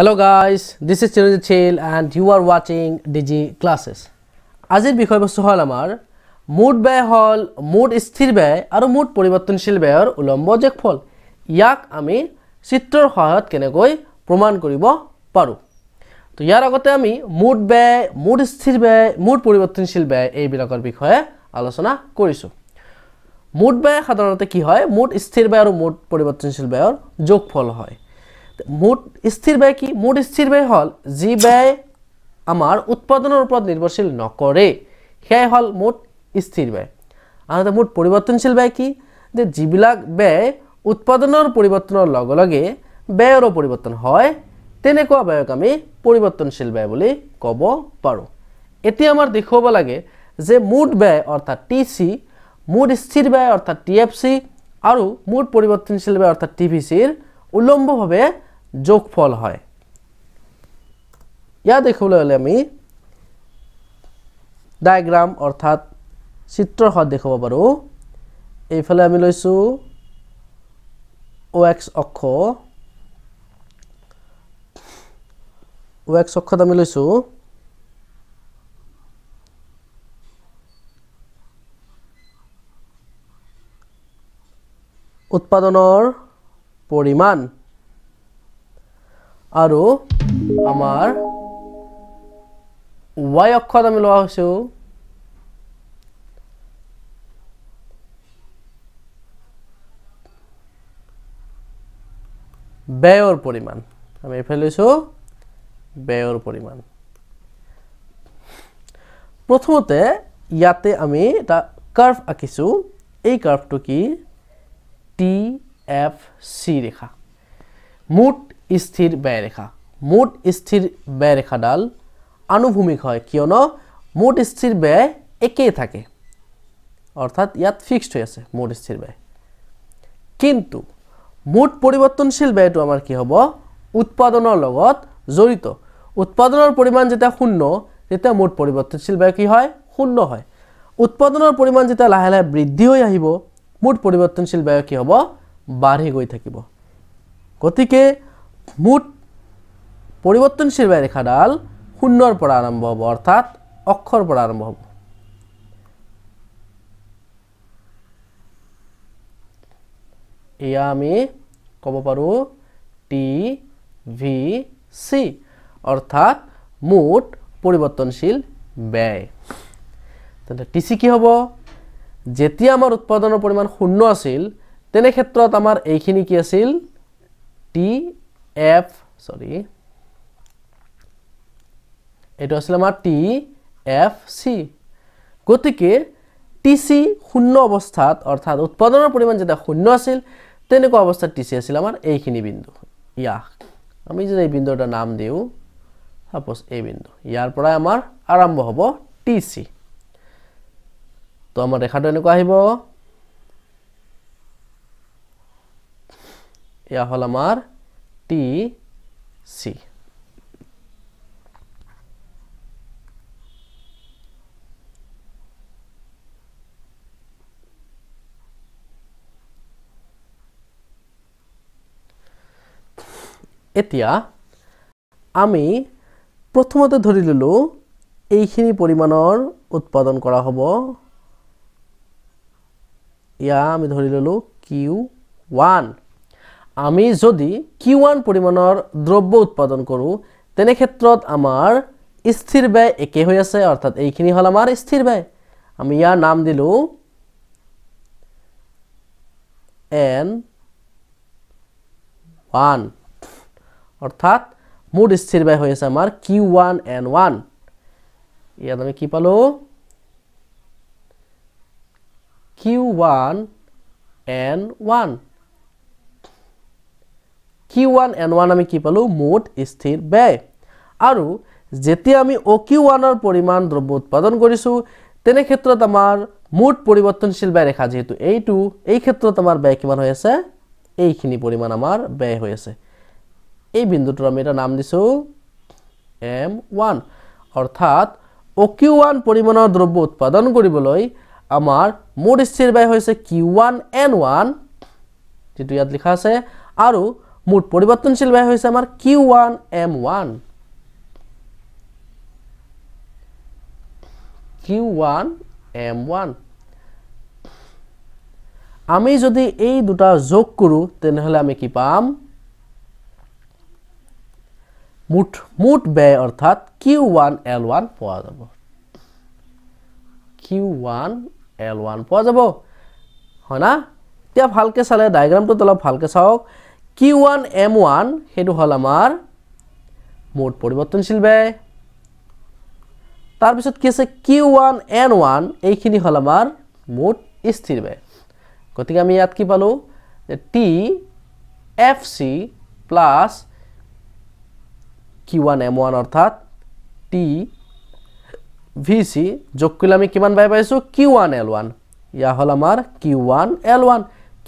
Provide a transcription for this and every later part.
Hello' guys this is Chirajit Sil and you are ৱাচিং D G classes আজিৰ বিষয়বস্তু হ'ল আমাৰ মুড ব্যয় হ'ল মুড স্থিৰ ব্যয় আৰু মুড পৰিৱৰ্তনশীল ব্যয়ৰ উলম্ব জেকফল ইয়াক আমি চিত্ৰৰ সহায়ত কেনেকৈ প্ৰমাণ কৰিব পাৰোঁ তো ইয়াৰ আগতে আমি মুড ব্যয় মুড স্থিৰ ব্যয় মুড পৰিৱৰ্তনশীল ব্যয় এইবিলাকৰ বিষয়ে আলোচনা কৰিছোঁ মুড ব্যয় সাধাৰণতে কি হয় মুড স্থিৰ ব্যয় আৰু মুড পৰিৱৰ্তনশীল ব্যয়ৰ যোগফল হয় মোট স্থির ব্যয় কি মোট স্থির ব্যয় হল যি ব্যয় আমার উৎপাদনের উপর নির্ভরশীল নকরে সেয়াই হল মোট স্থির ব্যয় আনহাতে মোট পরিবর্তনশীল ব্যয় কি যে যাক ব্যয় উৎপাদনের পরিবর্তনের লগে ব্যয়েরও পরিবর্তন হয় তেনেকা ব্যয়ক আমি পরিবর্তনশীল ব্যয় বলে কব পো এটা আমার দেখব লাগে যে মোট ব্যয় অর্থাৎ টি সি মোট স্থির ব্যয় অর্থাৎ টি এফ সি আর মোট পরিবর্তনশীল ব্যয় অর্থাৎ টি ভি সির যোগফল হয় ইয়া দেখিবলৈ হ'লে আমি ডায়েগ্ৰাম অৰ্থাৎ চিত্ৰৰ হাত দেখুৱাব পাৰোঁ এইফালে আমি লৈছোঁ অ' এক্স অক্ষ অ' এক্স অক্ষত আমি লৈছোঁ উৎপাদনৰ পৰিমাণ আৰু আমাৰ ৱাই অক্ষত আমি লোৱা হৈছোঁ ব্যয়ৰ পৰিমাণ আমি এইফালে লৈছোঁ ব্যয়ৰ পৰিমাণ প্ৰথমতে ইয়াতে আমি এটা কাৰ্ভ আঁকিছোঁ এই কাৰ্ভটো কি টি এফ চি ৰেখা মুঠ স্থির ব্যয়রেখা মোট স্থির ব্যয়রেখাডাল আনুভূমিক হয় কিয়নো মোট স্থির ব্যয় একেই থাকে অর্থাৎ ইয়াত ফিক্সড হয়ে আছে মোট স্থির ব্যয় কিন্তু মোট পরিবর্তনশীল ব্যয়টো আমার কি হব উৎপাদনৰ লগত জড়িত উৎপাদনৰ পৰিমাণ যেটা শূন্য তেতিয়া মোট পৰিবৰ্তনশীল ব্যয় কি হয় শূন্য হয় উৎপাদনৰ পৰিমাণ যেটা লাহে লাহে বৃদ্ধি হৈ আহিব মোট পৰিবৰ্তনশীল ব্যয় কি হব বাঢ়ি গৈ থাকিব গতিকে মুঠ পৰিৱৰ্তনশীল ৰেখাডাল শূন্যৰ পৰা আৰম্ভ হ'ব অৰ্থাৎ অক্ষৰ পৰা আৰম্ভ হ'ব এয়া আমি ক'ব পাৰোঁ টি ভি চি অৰ্থাৎ মুঠ পৰিৱৰ্তনশীল ব্যয় তেন্তে টি চি কি হ'ব যেতিয়া আমাৰ উৎপাদনৰ পৰিমাণ শূন্য আছিল তেনে ক্ষেত্ৰত আমাৰ এইখিনি কি আছিল টি এফ সরি এটা আসলে আমার টি এফ সি গতি টি সি শূন্য অবস্থাত অর্থাৎ উৎপাদনের পরিমাণ যেটা শূন্য আসিল তেনেকা অবস্থা টি সি আসিল আমার এইখিনি বিন্দু ইয়া আমি যদি এই বিন্দুটা নাম দিও সাপোজ এই বিন্দু ইয়ারপর আমার আরম্ভ হব টি সি তো আমার রেখাটা এনেকা আহিব ইয়া হল আমার T C. এতিয়া আমি প্ৰথমতে ধৰি ল'লোঁ এইখিনি পৰিমাণৰ উৎপাদন কৰা হ'ব ইয়া আমি ধৰি ল'লোঁ কিউ ওৱান আমি যদি কিউ ওৱান পৰিমাণৰ দ্ৰব্য উৎপাদন কৰোঁ তেনে ক্ষেত্ৰত আমাৰ স্থিৰ ব্যয় একে হৈ আছে অৰ্থাৎ এইখিনি হল আমাৰ স্থিৰ ব্যয় আমি ইয়াৰ নাম দিলোঁ এন ওৱান অৰ্থাৎ মোট স্থিৰ ব্যয় হৈ আছে আমাৰ কিউ ওৱান এন ওৱান ইয়াত আমি কি পালোঁ Q one N one Q1 N1 আমি কি পালো মোট স্থিৰ ব্যয় আৰু যেতিয়া আমি OQ1 ৰ পৰিমাণ দ্ৰব্য উৎপাদন কৰিছো তেনে ক্ষেত্ৰত আমাৰ মোট পৰিৱৰ্তনশীল ব্যয় ৰেখা যেতু A2 এই ক্ষেত্ৰত আমাৰ ব্যয় কিমান হৈ আছে এইখিনি পৰিমাণ আমাৰ ব্যয় হৈ আছে এই বিন্দুটোৰ আমি এটা নাম দিছো M1 অৰ্থাৎ OQ1 পৰিমাণৰ দ্ৰব্য উৎপাদন কৰিবলৈ আমাৰ মোট স্থিৰ ব্যয় হৈছে Q1 N1 যেটো ইয়াত লিখা আছে আৰু মোৰ পৰিৱৰ্তনশীল ব্যয় হৈছে আমাৰ Q one M one Q one M one আমি যদি এই দুটা যোগ কৰোঁ তেনেহ'লে আমি কি পাম মুঠ মুঠ ব্যয় অৰ্থাৎ কিউ ওৱান এল ওৱান পোৱা যাব কিউ ওৱান এল ওৱান পোৱা যাব হয় না এতিয়া ভালকৈ চালে ডায়েগ্ৰামটোত অলপ ভালকৈ চাওক ওয়ান এম ওয়ান সেই হল আমার মোট পরিবর্তনশীল ব্যয় তারপর কি আছে কিউ ওয়ান এন ওয়ান এইখিন হল আমার মোট স্থির ব্যয় গতি আমি ইয়াত কি পালো যে T F C plus Q one M one অর্থাৎ টি ভি সি যোগ করলে আমি কিমান ব্যয় পাইছো কিউ ওয়ান এল ওয়ান ইয়া হল আমার কিউ ওয়ান এল ওয়ান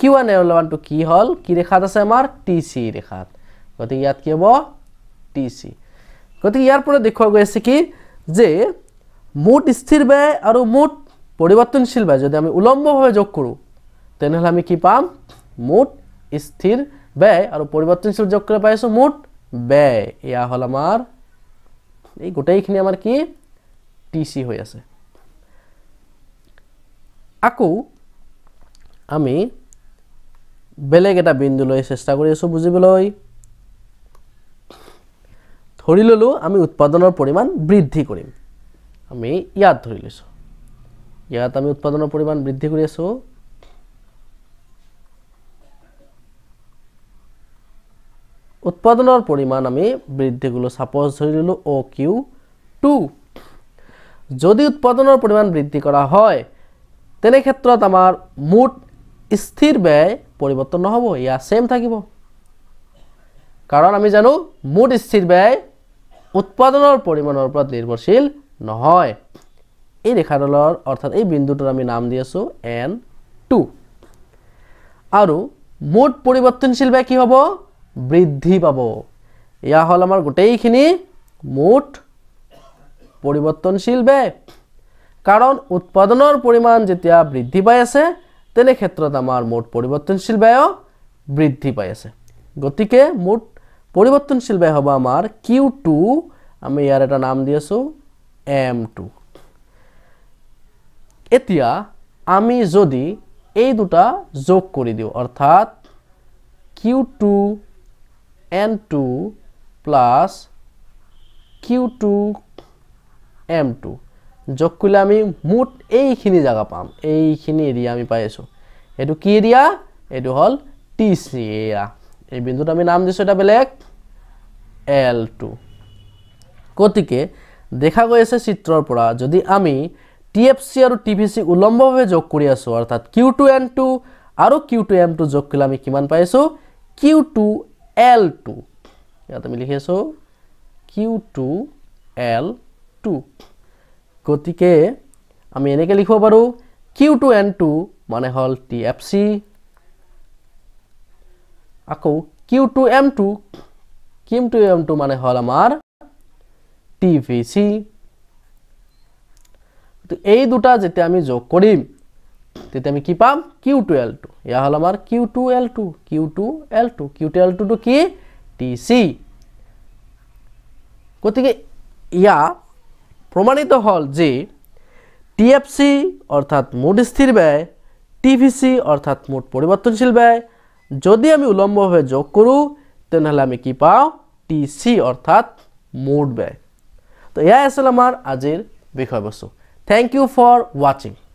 কি ওয়ান এর লবানটো কি হল কি রেখাত আছে আমার টিসি রেখাত গতি ইয়াত কি হবো টিসি গতি ইয়ার পরে দেখো গৈছে কি যে মোট স্থির বে আর মোট পরিবর্তনশীল বে যদি আমি উলম্ব ভাবে যোগ করু তেনহলে আমি কি পাম মোট স্থির বে আর পরিবর্তনশীল যোগ করে পাইছো মোট বে ইয়া হল আমার এই গটাইখিনি আমার কি টিসি হই আছে আকু আমি বেলেগ এটা বিন্দুলৈ চেষ্টা কৰি আছোঁ বুজিবলৈ ধৰি ল'লোঁ আমি উৎপাদনৰ পৰিমাণ বৃদ্ধি কৰিম আমি ইয়াত ধৰি লৈছোঁ ইয়াত আমি উৎপাদনৰ পৰিমাণ বৃদ্ধি কৰি আছোঁ উৎপাদনৰ পৰিমাণ আমি বৃদ্ধি কৰিলোঁ ছাপ'জ ধৰি ল'লোঁ অ' কিউ টু যদি উৎপাদনৰ পৰিমাণ বৃদ্ধি কৰা হয় তেনে ক্ষেত্ৰত আমাৰ মুঠ স্থিৰ ব্যয় পৰিৱৰ্তন নহ'ব ইয়াৰ ছেম থাকিব কাৰণ আমি জানো মুঠ স্থিৰ ব্যয় উৎপাদনৰ পৰিমাণৰ ওপৰত নিৰ্ভৰশীল নহয় এই ৰেখাডালৰ অৰ্থাৎ এই বিন্দুটোৰ আমি নাম দি আছোঁ এন টু আৰু মুঠ পৰিৱৰ্তনশীল ব্যয় কি হ'ব বৃদ্ধি পাব এয়া হ'ল আমাৰ গোটেইখিনি মুঠ পৰিৱৰ্তনশীল ব্যয় কাৰণ উৎপাদনৰ পৰিমাণ যেতিয়া বৃদ্ধি পাই আছে তেনে ক্ষেত্ৰত আমাৰ মুঠ পৰিৱৰ্তনশীল ব্যয় বৃদ্ধি পাই আছে গতিকে মুঠ পৰিৱৰ্তনশীল ব্যয় হ'ব আমাৰ কিউ টু আমি ইয়াৰ এটা নাম দি আছোঁ এম টু এতিয়া আমি যদি এই দুটা যোগ কৰি দিওঁ অৰ্থাৎ Q two N two plus Q two M two যোগ কৰিলে আমি মুঠ এইখিনি জেগা পাম এইখিনি এৰিয়া আমি পাই আছোঁ এইটো কি এৰিয়া এইটো হল টি চি এরিয়া এই বিন্দুত আমি নাম দিছোঁ এটা বেলেগ এল টু গতিকে দেখা গৈ আছে চিত্ৰৰ পৰা যদি আমি টি এফ চি আৰু টি ভি সি উলম্বভাৱে যোগ কৰি আছোঁ অৰ্থাৎ কিউ টু এন টু আৰু কিউ টু এম টু যোগ কৰিলে আমি কিমান পাই আছোঁ কিউ টু এল টু ইয়াত আমি লিখি আছোঁ কিউ টু এল টু গতিকে আমি এনেকৈ লিখিব পাৰোঁ কিউ টু এন টু মানে হ'ল টি এফ চি আকৌ কিউ টু এম টু কিম টু এম টু মানে হ'ল আমাৰ টি ভি চি এই দুটা যেতিয়া আমি যোগ কৰিম তেতিয়া আমি কি পাম কিউ টু এল টু এয়া হ'ল আমাৰ Q two L two Q two L two Q two L টুটো কি টি চি গতিকে ইয়াৰ প্রমাণিত হল যে টিএফসি অর্থাৎ মোট স্থির ব্যয় টিভিসি অর্থাৎ মোট পরিবর্তনশীল ব্যয় যদি আমি উলম্বভাবে যোগ করু তাহলে আমি কি পাও টিসি অর্থাৎ মোট ব্যয় তো এয়াই আছিল আমাৰ আজিৰ বিষয়বস্তু থেংক ইউ ফৰ ৱাচিং